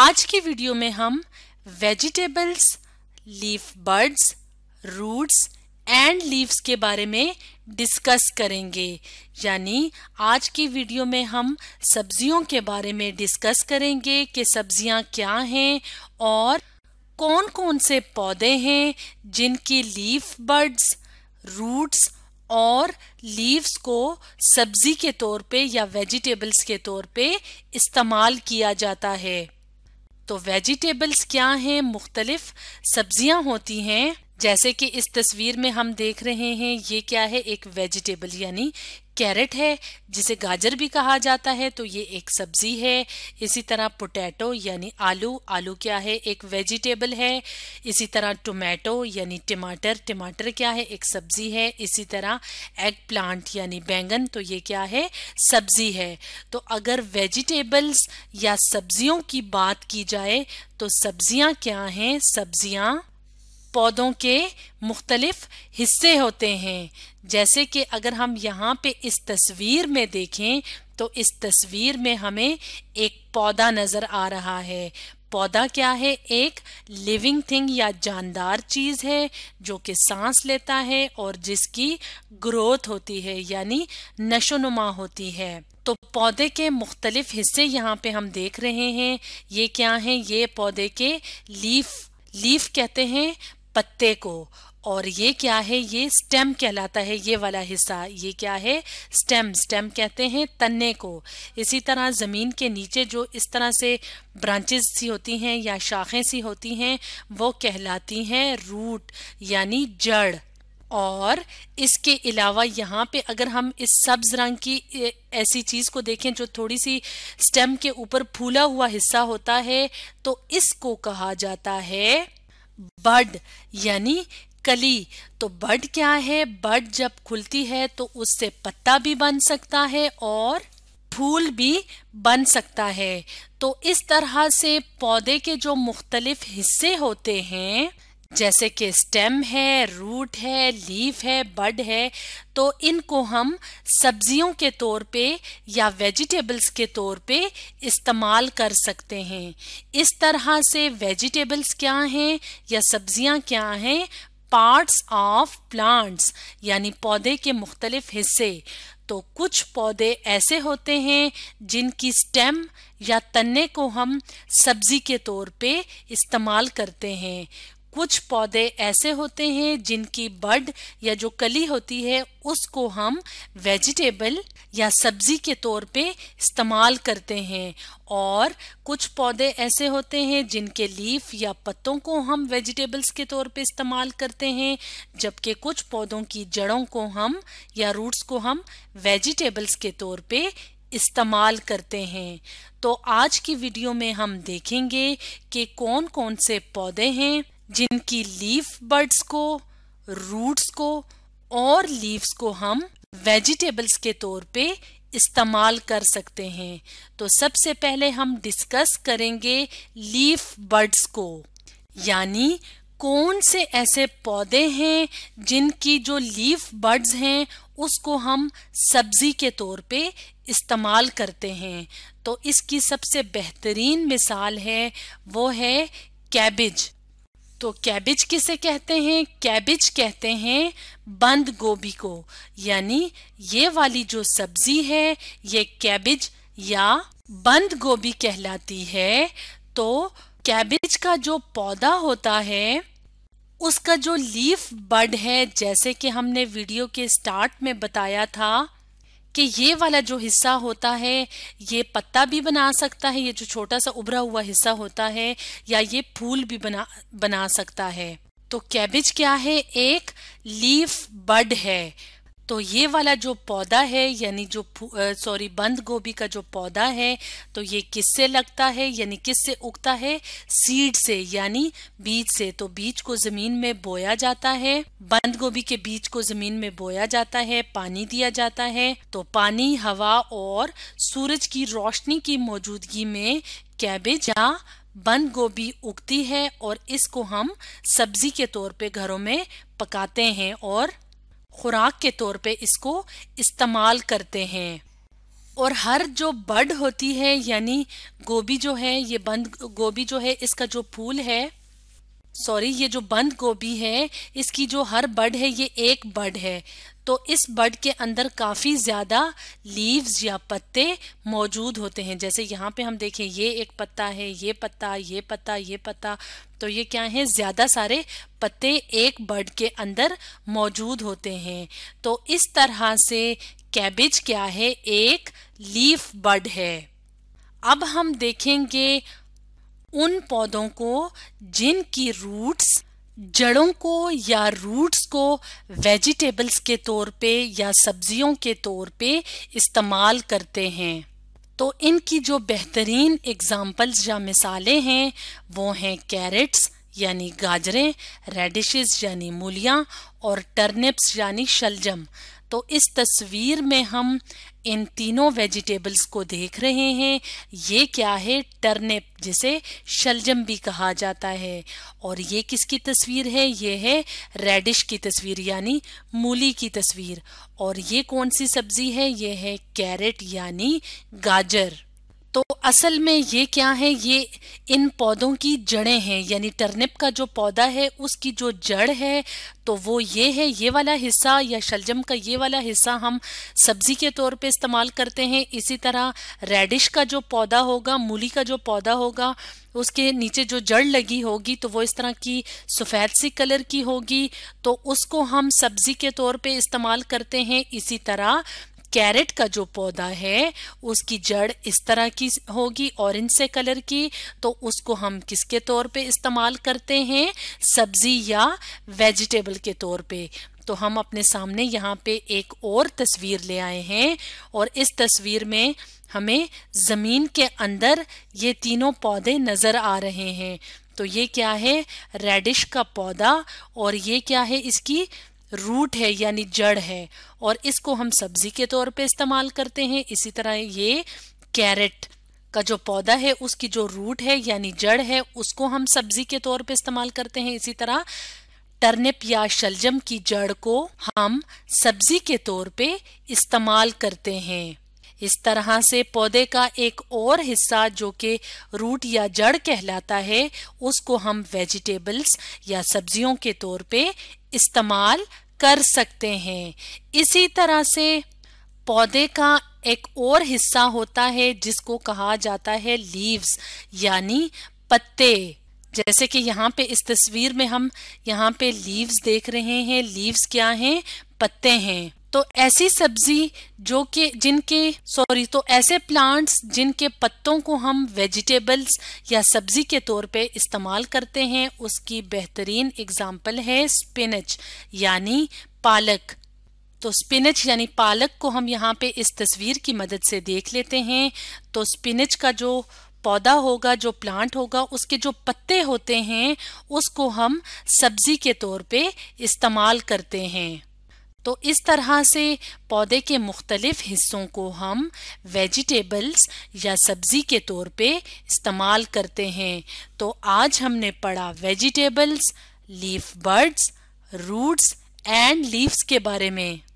आज की वीडियो में हम vegetables leaf buds roots and leaves के बारे में डिस्कस करेंगे यानी आज की वीडियो में हम सब्जियों के बारे में डिस्कस करेंगे कि सब्जियां क्या हैं और कौन कौन से पौधे हैं जिनकी लीफ बर्ड्स रूट्स और लीव्स को सब्जी के तौर पे या वेजिटेबल्स के तौर पे इस्तेमाल किया जाता है तो वेजिटेबल्स क्या हैं मुख्तलिफ सब्जियां होती हैं जैसे कि इस तस्वीर में हम देख रहे हैं ये क्या है एक वेजिटेबल यानी कैरेट है जिसे गाजर भी कहा जाता है तो ये एक सब्जी है इसी तरह पोटैटो यानी आलू आलू क्या है एक वेजिटेबल है इसी तरह टोमेटो यानी टमाटर टमाटर क्या है एक सब्जी है इसी तरह एग प्लांट यानी बैंगन तो ये क्या है सब्जी है तो अगर वेजिटेबल्स या सब्जियों की बात की जाए तो सब्जियां क्या हैं सब्जियां पौधों के मुख्तलिफ हिस्से होते हैं जैसे कि अगर हम यहाँ पे इस तस्वीर में देखें तो इस तस्वीर में हमें एक पौधा नज़र आ रहा है पौधा क्या है एक लिविंग थिंग या जानदार चीज़ है जो कि सांस लेता है और जिसकी ग्रोथ होती है यानी नशोनुमा होती है तो पौधे के मुख्तलिफ हिस्से यहाँ पे हम देख रहे हैं ये क्या है ये पौधे के लीफ लीफ कहते हैं पत्ते को और ये क्या है ये स्टेम कहलाता है ये वाला हिस्सा ये क्या है स्टेम स्टेम कहते हैं तने को इसी तरह ज़मीन के नीचे जो इस तरह से ब्रांचेस सी होती हैं या शाखें सी होती हैं वो कहलाती हैं रूट यानी जड़ और इसके अलावा यहाँ पे अगर हम इस सब्ज रंग की ऐसी चीज़ को देखें जो थोड़ी सी स्टेम के ऊपर फूला हुआ हिस्सा होता है तो इसको कहा जाता है बड यानी कली तो बड क्या है बड जब खुलती है तो उससे पत्ता भी बन सकता है और फूल भी बन सकता है तो इस तरह से पौधे के जो मुख्तलिफ हिस्से होते हैं जैसे कि स्टेम है रूट है लीफ है बड है तो इनको हम सब्जियों के तौर पे या वेजिटेबल्स के तौर पे इस्तेमाल कर सकते हैं इस तरह से वेजिटेबल्स क्या हैं या सब्जियां क्या हैं पार्ट्स ऑफ प्लांट्स यानी पौधे के मुख्तलिफ हिस्से तो कुछ पौधे ऐसे होते हैं जिनकी स्टेम या तने को हम सब्जी के तौर पे इस्तेमाल करते हैं कुछ पौधे ऐसे होते हैं जिनकी बड या जो कली होती है उसको हम वेजिटेबल या सब्जी के तौर पे इस्तेमाल करते हैं और कुछ पौधे ऐसे होते हैं जिनके लीफ या पत्तों को हम वेजिटेबल्स के तौर पे इस्तेमाल करते हैं जबकि कुछ पौधों की जड़ों को हम या रूट्स को हम वेजिटेबल्स के तौर पे इस्तेमाल करते हैं तो आज की वीडियो में हम देखेंगे कि कौन कौन से पौधे हैं जिनकी लीफ बर्ड्स को रूट्स को और लीव्स को हम वेजिटेबल्स के तौर पे इस्तेमाल कर सकते हैं तो सबसे पहले हम डिस्कस करेंगे लीफ बर्ड्स को यानी कौन से ऐसे पौधे हैं जिनकी जो लीफ बर्ड्स हैं उसको हम सब्जी के तौर पे इस्तेमाल करते हैं तो इसकी सबसे बेहतरीन मिसाल है वो है कैबेज तो कैबिज किसे कहते हैं कैबिज कहते हैं बंद गोभी को यानी ये वाली जो सब्जी है ये कैबिज या बंद गोभी कहलाती है तो कैबिज का जो पौधा होता है उसका जो लीफ बड है जैसे कि हमने वीडियो के स्टार्ट में बताया था कि ये वाला जो हिस्सा होता है ये पत्ता भी बना सकता है ये जो छोटा सा उभरा हुआ हिस्सा होता है या ये फूल भी बना बना सकता है तो कैबेज क्या है एक लीफ बड है तो ये वाला जो पौधा है यानी जो सॉरी बंद गोभी का जो पौधा है तो ये किससे लगता है यानी किससे उगता है सीड से यानी बीज से तो बीज को जमीन में बोया जाता है बंद गोभी के बीज को जमीन में बोया जाता है पानी दिया जाता है तो पानी हवा और सूरज की रोशनी की मौजूदगी में कैबेज या बंद गोभी उगती है और इसको हम सब्जी के तौर पे घरों में पकाते हैं और खुराक के तौर पे इसको इस्तेमाल करते हैं और हर जो बड होती है यानी गोभी जो है ये बंद गोभी जो है इसका जो फूल है सॉरी ये जो बंद गोभी है इसकी जो हर बड है ये एक बड है तो इस बड के अंदर काफ़ी ज़्यादा लीव्स या पत्ते मौजूद होते हैं जैसे यहाँ पे हम देखें ये एक पत्ता है ये पत्ता ये पत्ता ये पत्ता तो ये क्या है ज़्यादा सारे पत्ते एक बर्ड के अंदर मौजूद होते हैं तो इस तरह से कैबेज क्या है एक लीफ बर्ड है अब हम देखेंगे उन पौधों को जिनकी रूट्स जड़ों को या रूट्स को वेजिटेबल्स के तौर पे या सब्जियों के तौर पे इस्तेमाल करते हैं तो इनकी जो बेहतरीन एग्जाम्पल्स या मिसालें हैं वो हैं कैरेट्स यानी गाजरें रेडिशेस यानी मूलियाँ और टर्निप्स यानी शलजम तो इस तस्वीर में हम इन तीनों वेजिटेबल्स को देख रहे हैं ये क्या है टर्निप जिसे शलजम भी कहा जाता है और ये किसकी तस्वीर है ये है रेडिश की तस्वीर यानी मूली की तस्वीर और ये कौन सी सब्जी है ये है कैरेट यानी गाजर तो असल में ये क्या है ये इन पौधों की जड़ें हैं यानी टर्निप का जो पौधा है उसकी जो जड़ है तो वो ये है ये वाला हिस्सा या शलजम का ये वाला हिस्सा हम सब्जी के तौर पे इस्तेमाल करते हैं इसी तरह रेडिश का जो पौधा होगा मूली का जो पौधा होगा उसके नीचे जो जड़ लगी होगी तो वो इस तरह की सफ़ेद सी कलर की होगी तो उसको हम सब्जी के तौर पे इस्तेमाल करते हैं इसी तरह कैरेट का जो पौधा है उसकी जड़ इस तरह की होगी ऑरेंज से कलर की तो उसको हम किसके तौर पे इस्तेमाल करते हैं सब्जी या वेजिटेबल के तौर पे तो हम अपने सामने यहाँ पे एक और तस्वीर ले आए हैं और इस तस्वीर में हमें ज़मीन के अंदर ये तीनों पौधे नज़र आ रहे हैं तो ये क्या है रेडिश का पौधा और ये क्या है इसकी रूट है यानी जड़ है और इसको हम सब्जी के तौर पे इस्तेमाल करते हैं इसी तरह ये कैरेट का जो पौधा है उसकी जो रूट है यानी जड़ है उसको हम सब्जी के तौर पे इस्तेमाल करते हैं इसी तरह टर्निप या शलजम की जड़ को हम सब्जी के तौर पे इस्तेमाल करते हैं इस तरह से पौधे का एक और हिस्सा जो कि रूट या जड़ कहलाता है उसको हम वेजिटेबल्स या सब्जियों के तौर पे इस्तेमाल कर सकते हैं इसी तरह से पौधे का एक और हिस्सा होता है जिसको कहा जाता है लीव्स यानी पत्ते जैसे कि यहाँ पे इस तस्वीर में हम यहाँ पे लीव्स देख रहे हैं लीव्स क्या हैं पत्ते हैं तो ऐसी सब्जी जो कि जिनके सॉरी तो ऐसे प्लांट्स जिनके पत्तों को हम वेजिटेबल्स या सब्जी के तौर पे इस्तेमाल करते हैं उसकी बेहतरीन एग्जाम्पल है स्पिनच यानी पालक तो स्पिनच यानी पालक को हम यहाँ पे इस तस्वीर की मदद से देख लेते हैं तो स्पिनच का जो पौधा होगा जो प्लांट होगा उसके जो पत्ते होते हैं उसको हम सब्जी के तौर पे इस्तेमाल करते हैं तो इस तरह से पौधे के मुख्तलिफ हिस्सों को हम वेजिटेबल्स या सब्जी के तौर पे इस्तेमाल करते हैं तो आज हमने पढ़ा vegetables leaf buds roots and leaves के बारे में